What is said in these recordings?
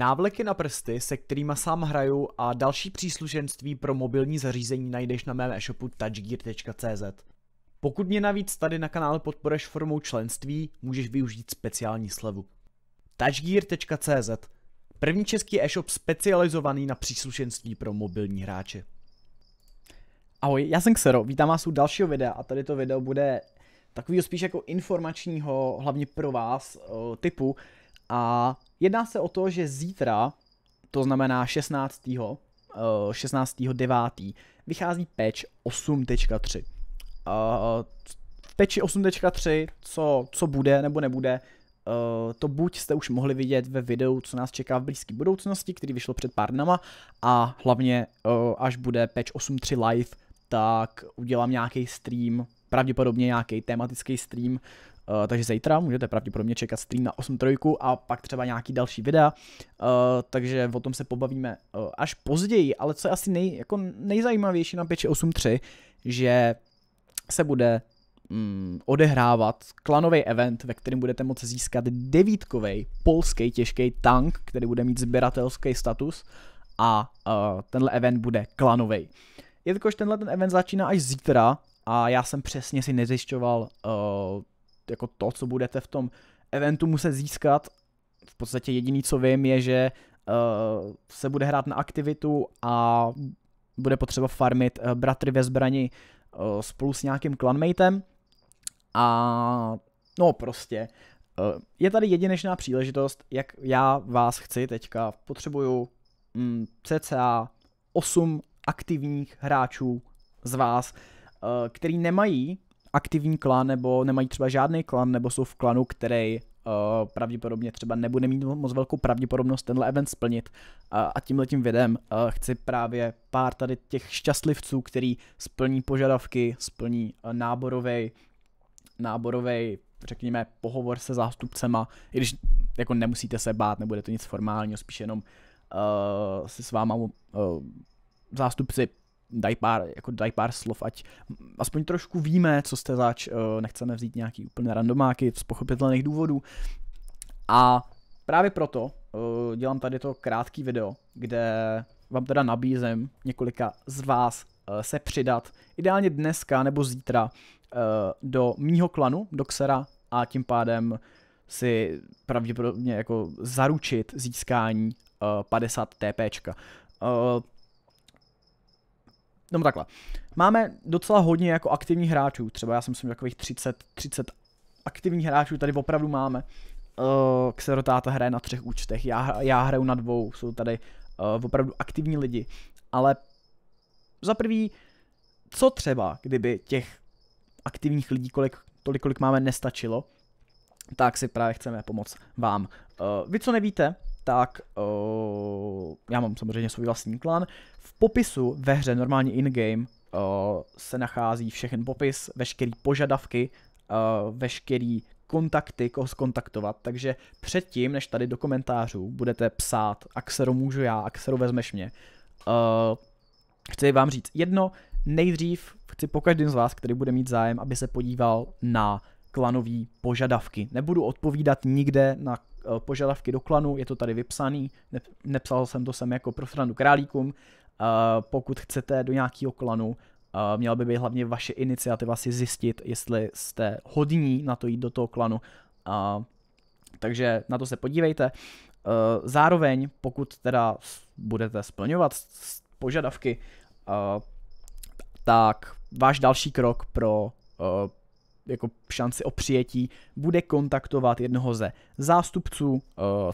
Návleky na prsty, se kterými sám hraju a další příslušenství pro mobilní zařízení najdeš na mém e-shopu touchgear.cz. Pokud mě navíc tady na kanále podporeš formou členství, můžeš využít speciální slevu. touchgear.cz První český e-shop specializovaný na příslušenství pro mobilní hráče. Ahoj, já jsem Xero, vítám vás u dalšího videa a tady to video bude takovýho spíš jako informačního, hlavně pro vás, eh, typu, a jedná se o to, že zítra, to znamená 16. 16. 9. vychází patch 8.3. V patchi 8.3, co, co bude nebo nebude, eh, to buď jste už mohli vidět ve videu, co nás čeká v blízké budoucnosti, který vyšlo před pár dnama, a hlavně eh, až bude patch 8.3 live, tak udělám nějaký stream, pravděpodobně nějaký tematický stream, Eh, takže zítra můžete pravděpodobně čekat stream na 8.3 a pak třeba nějaký další videa, uh, takže o tom se pobavíme uh, až později, ale co je asi nej, jako nejzajímavější na 5.8.3, že se bude um, odehrávat klanový event, ve kterém budete moci získat devítkový polský těžký tank, který bude mít sběratelský status a uh, tenhle event bude klanový. Jelikož tenhle ten event začíná až zítra a já jsem přesně si nezjišťoval uh, jako to, co budete v tom eventu muset získat. V podstatě jediný, co vím, je, že uh, se bude hrát na aktivitu a bude potřeba farmit uh, bratry ve zbrani uh, spolu s nějakým clanmatem. A no prostě, uh, je tady jedinečná příležitost, jak já vás chci teďka, potřebuju mm, cca 8 aktivních hráčů z vás, který nemají aktivní klan, nebo nemají třeba žádný klan, nebo jsou v klanu, který uh, pravděpodobně třeba nebude mít moc velkou pravděpodobnost tenhle event splnit. Uh, a tímhletím videem uh, eh, chci právě pár tady těch šťastlivců, který splní požadavky, splní uh, náborovej, náborovej řekněme, pohovor se zástupcema, i když jako nemusíte se bát, nebude to nic formálního, spíš jenom uh, si s váma uh, zástupci daj pár, jako daj pár slov, ať aspoň trošku víme, co jste zač, eh, nechceme vzít nějaký úplně randomáky z pochopitelných důvodů. A právě proto eh, dělám tady to krátký video, kde vám teda nabízím několika z vás eh, se přidat, ideálně dneska nebo zítra, do mýho klanu, do Xera, a tím pádem si pravděpodobně jako zaručit získání 50 TPčka nebo takhle, máme docela hodně jako aktivních hráčů, třeba já jsem si takových 30, 30 aktivních hráčů tady opravdu máme. Uh, eh, Xerotáta hraje na třech účtech, já, já hraju na dvou, jsou tady uh, opravdu aktivní lidi, ale za prvý, co třeba, kdyby těch aktivních lidí, kolik, tolik, kolik máme, nestačilo, tak si právě chceme pomoct vám. Uh, vy, co nevíte, tak uh, já mám samozřejmě svůj vlastní klan. V popisu ve hře, normálně in-game, uh, se nachází všechen popis, veškerý požadavky, uh, veškerý kontakty, koho skontaktovat, takže předtím, než tady do komentářů budete psát Axero můžu já, Axero vezmeš mě, uh, chci vám říct jedno, nejdřív chci po každém z vás, který bude mít zájem, aby se podíval na klanové požadavky. Nebudu odpovídat nikde na Eh, požadavky do klanu, je to tady vypsaný, nepsal jsem to sem jako pro srandu králíkům, eh, pokud chcete do nějakého klanu, eh, měla by být hlavně vaše iniciativa si zjistit, jestli jste hodní na to jít do toho klanu, takže na to se podívejte. Zároveň, pokud teda budete splňovat požadavky, tak váš další krok pro jako šanci o přijetí, bude kontaktovat jednoho ze zástupců, uh,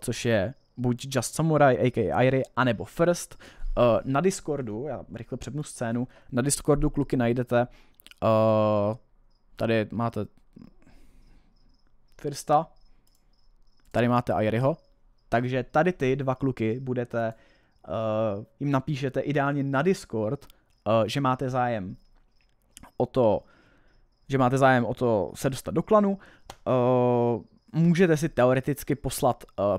což je buď Just Samurai, a.k.a. Airy, anebo First. Uh, na Discordu, já rychle přepnu scénu, na Discordu kluky najdete, uh, tady máte Firsta, tady máte Airyho, takže tady ty dva kluky budete, uh, jim napíšete ideálně na Discord, uh, že máte zájem o to že máte zájem o to se dostat do klanu, eh, můžete si teoreticky poslat eh,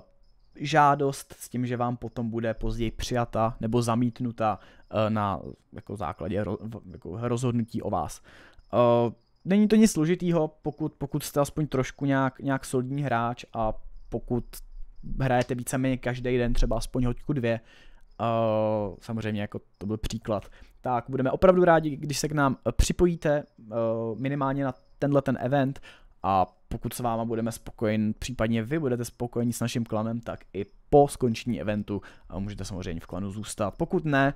žádost s tím, že vám potom bude později přijata nebo zamítnuta eh, na jako základě jako rozhodnutí o vás. Není to nic složitýho, pokud, pokud jste aspoň trošku nějak, nějak solidní hráč a pokud hrajete víceméně každý den, třeba aspoň hoďku dvě, samozřejmě jako to byl příklad, tak budeme opravdu rádi, když se k nám eh, připojíte eh, minimálně na tenhle ten event a pokud s váma budeme spokojen, případně vy budete spokojeni s naším klanem, tak i po skončení eventu eh, můžete samozřejmě v klanu zůstat. Pokud ne,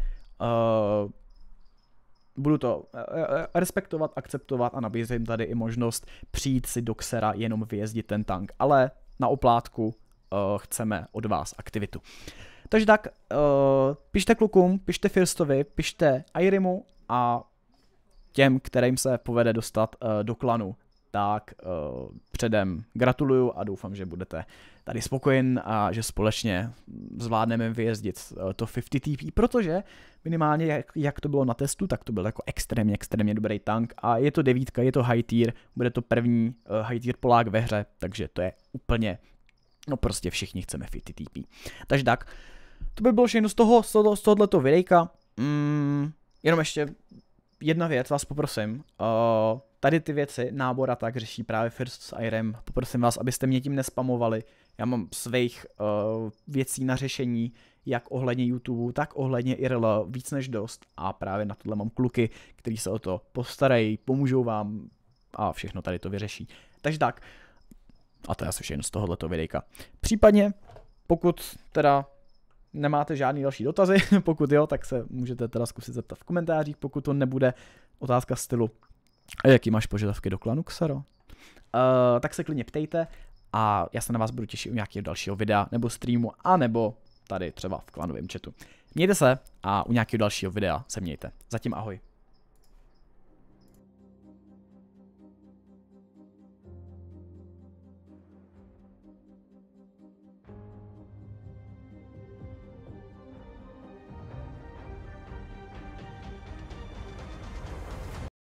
budu to respektovat, akceptovat a nabízím tady i možnost přijít si do Xera jenom vyjezdit ten tank, ale na oplátku chceme od vás aktivitu. Takže tak, uh, pište klukům, pište Firstovi, pište Airimu a těm, kterým se povede dostat uh, do klanu, tak uh, předem gratuluju a doufám, že budete tady spokojen a že společně zvládneme vyjezdit uh, to 50 TP, protože minimálně jak, jak to bylo na testu, tak to byl jako extrémně, extrémně dobrý tank a je to devítka, je to high tier, bude to první uh, high tier Polák ve hře, takže to je úplně, no prostě všichni chceme 50 TP. Takže tak, uh, to by bylo všechno z toho, z, toho, z tohoto videjka. Mm, jenom ještě jedna věc, vás poprosím. Uh, tady ty věci, nábor a tak, řeší právě First s Irem. Poprosím vás, abyste mě tím nespamovali. Já mám svých uh, věcí na řešení, jak ohledně YouTube, tak ohledně IRL víc než dost a právě na tohle mám kluky, kteří se o to postarají, pomůžou vám a všechno tady to vyřeší. Takže tak, a to je asi všechno z tohoto videjka. Případně, pokud teda nemáte žádný další dotazy, pokud jo, tak se můžete teda zkusit zeptat v komentářích, pokud to nebude otázka stylu, jaký máš požadavky do klanu Xero, uh, tak se klidně ptejte a já se na vás budu těšit u nějakého dalšího videa nebo streamu, a nebo tady třeba v klanovém chatu. Mějte se a u nějakého dalšího videa se mějte. Zatím ahoj.